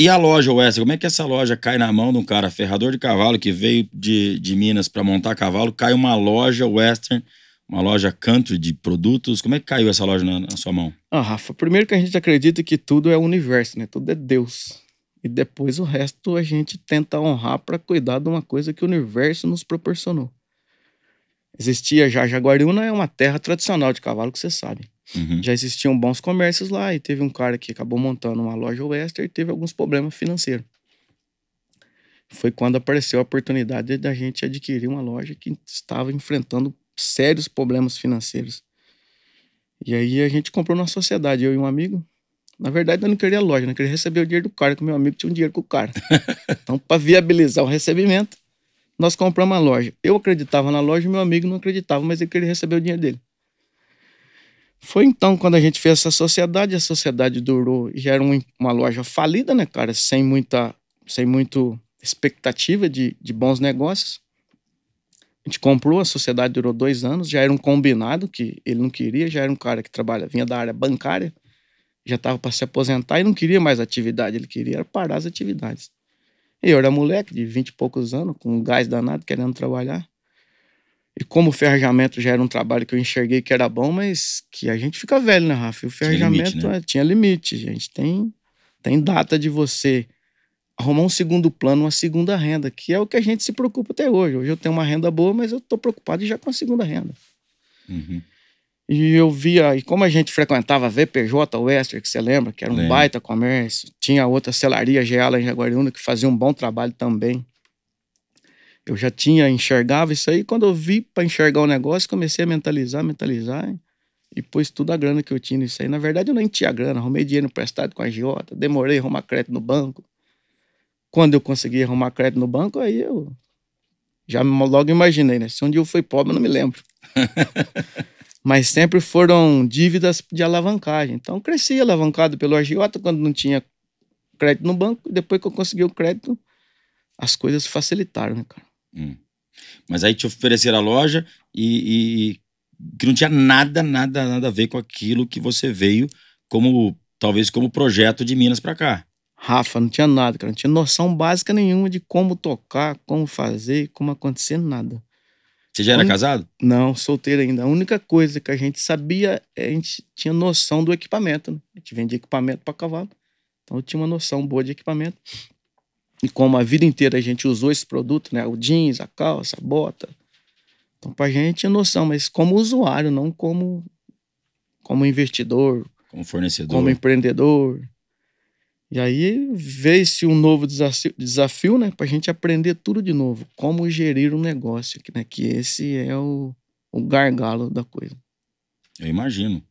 E a loja Wesley, como é que essa loja cai na mão de um cara ferrador de cavalo que veio de, de Minas para montar cavalo, cai uma loja Western, uma loja country de produtos? Como é que caiu essa loja na, na sua mão? Ah, Rafa, primeiro que a gente acredita que tudo é o universo, né? Tudo é Deus. E depois o resto a gente tenta honrar para cuidar de uma coisa que o universo nos proporcionou. Existia já Jaguariúna, é uma terra tradicional de cavalo que você sabe. Uhum. Já existiam bons comércios lá e teve um cara que acabou montando uma loja Western e teve alguns problemas financeiros. Foi quando apareceu a oportunidade da gente adquirir uma loja que estava enfrentando sérios problemas financeiros. E aí a gente comprou numa sociedade, eu e um amigo. Na verdade, eu não queria loja, eu queria receber o dinheiro do cara, que meu amigo tinha um dinheiro com o cara. então, para viabilizar o recebimento, nós compramos a loja. Eu acreditava na loja, meu amigo não acreditava, mas ele queria receber o dinheiro dele. Foi então quando a gente fez essa sociedade, a sociedade durou, já era uma loja falida, né, cara, sem muita, sem muito expectativa de, de bons negócios. A gente comprou, a sociedade durou dois anos, já era um combinado que ele não queria, já era um cara que trabalha, vinha da área bancária, já estava para se aposentar e não queria mais atividade, ele queria parar as atividades. E Eu era moleque de vinte e poucos anos, com um gás danado, querendo trabalhar. E como o ferrajamento já era um trabalho que eu enxerguei que era bom, mas que a gente fica velho, né, Rafa? o ferrajamento tinha limite, né? tinha limite. A gente tem, tem data de você arrumar um segundo plano, uma segunda renda, que é o que a gente se preocupa até hoje. Hoje eu tenho uma renda boa, mas eu estou preocupado já com a segunda renda. Uhum. E eu via, e como a gente frequentava a VPJ Wester, que você lembra, que era um baita comércio, tinha outra selaria Geala em Jaguariúna que fazia um bom trabalho também eu já tinha, enxergava isso aí. Quando eu vi para enxergar o negócio, comecei a mentalizar, mentalizar. E pôs toda a grana que eu tinha nisso aí. Na verdade, eu nem tinha grana. Arrumei dinheiro emprestado com a agiota. Demorei a arrumar crédito no banco. Quando eu consegui arrumar crédito no banco, aí eu já logo imaginei, né? Se um dia eu fui pobre, eu não me lembro. Mas sempre foram dívidas de alavancagem. Então, cresci alavancado pelo agiota quando não tinha crédito no banco. depois que eu consegui o crédito, as coisas facilitaram, né, cara? Hum. Mas aí te ofereceram a loja e, e, que não tinha nada, nada, nada a ver com aquilo que você veio como, talvez como projeto de Minas para cá. Rafa, não tinha nada, cara. Não tinha noção básica nenhuma de como tocar, como fazer, como acontecer, nada. Você já era Un... casado? Não, solteiro ainda. A única coisa que a gente sabia, é a gente tinha noção do equipamento. Né? A gente vendia equipamento para cavalo. Então eu tinha uma noção boa de equipamento. E como a vida inteira a gente usou esse produto, né? O jeans, a calça, a bota. Então, para a gente é noção, mas como usuário, não como, como investidor. Como fornecedor. Como empreendedor. E aí veio-se um novo desafio, desafio né? Para a gente aprender tudo de novo. Como gerir um negócio, né? Que esse é o, o gargalo da coisa. Eu imagino.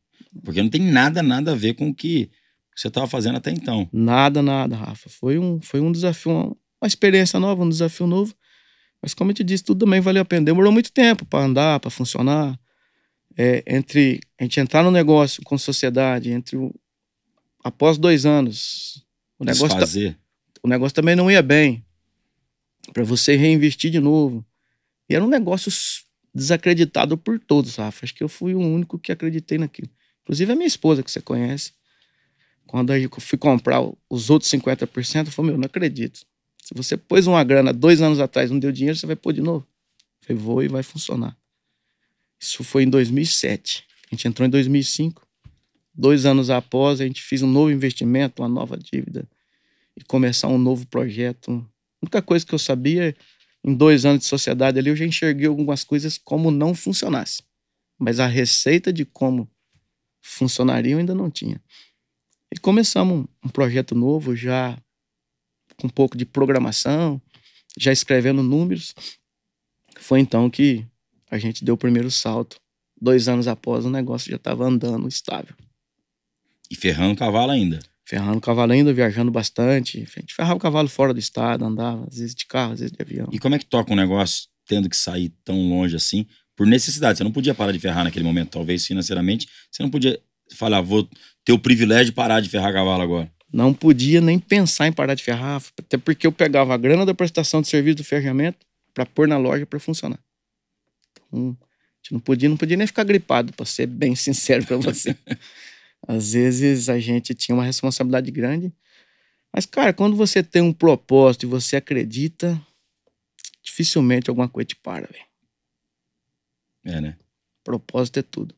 Porque não tem nada, nada a ver com o que que você estava fazendo até então. Nada, nada, Rafa. Foi um, foi um desafio, uma, uma experiência nova, um desafio novo. Mas como eu te disse, tudo também valeu a pena. Demorou muito tempo para andar, para funcionar. É, entre a gente entrar no negócio com sociedade, entre o, após dois anos, o negócio, ta, tá- o negócio também não ia bem. Para você reinvestir de novo. E era um negócio desacreditado por todos, Rafa. Acho que eu fui o único que acreditei naquilo. Inclusive a minha esposa, que você conhece. Quando eu fui comprar os outros 50%, eu falei, meu, não acredito. Se você pôs uma grana dois anos atrás não deu dinheiro, você vai pôr de novo. Eu falei, vou e vai funcionar. Isso foi em 2007. A gente entrou em 2005. Dois anos após, a gente fez um novo investimento, uma nova dívida e começar um novo projeto. A única coisa que eu sabia, em dois anos de sociedade ali, eu já enxerguei algumas coisas como não funcionasse. Mas a receita de como funcionaria eu ainda não tinha. E começamos um, um projeto novo, já com um pouco de programação, já escrevendo números. Foi então que a gente deu o primeiro salto. Dois anos após, o negócio já estava andando estável. E ferrando o cavalo ainda? Ferrando o cavalo ainda, viajando bastante. A gente ferrava o cavalo fora do estado, andava, às vezes de carro, às vezes de avião. E como é que toca um negócio tendo que sair tão longe assim? Por necessidade, você não podia parar de ferrar naquele momento, talvez financeiramente, você não podia falar, vou ter o privilégio de parar de ferrar cavalo agora? Não podia nem pensar em parar de ferrar, até porque eu pegava a grana da prestação de serviço do ferramento para pôr na loja para funcionar. Então, a gente não podia, não podia nem ficar gripado, para ser bem sincero para você. Às vezes a gente tinha uma responsabilidade grande, mas cara, quando você tem um propósito e você acredita, dificilmente alguma coisa te para, velho. É, né? Propósito é tudo.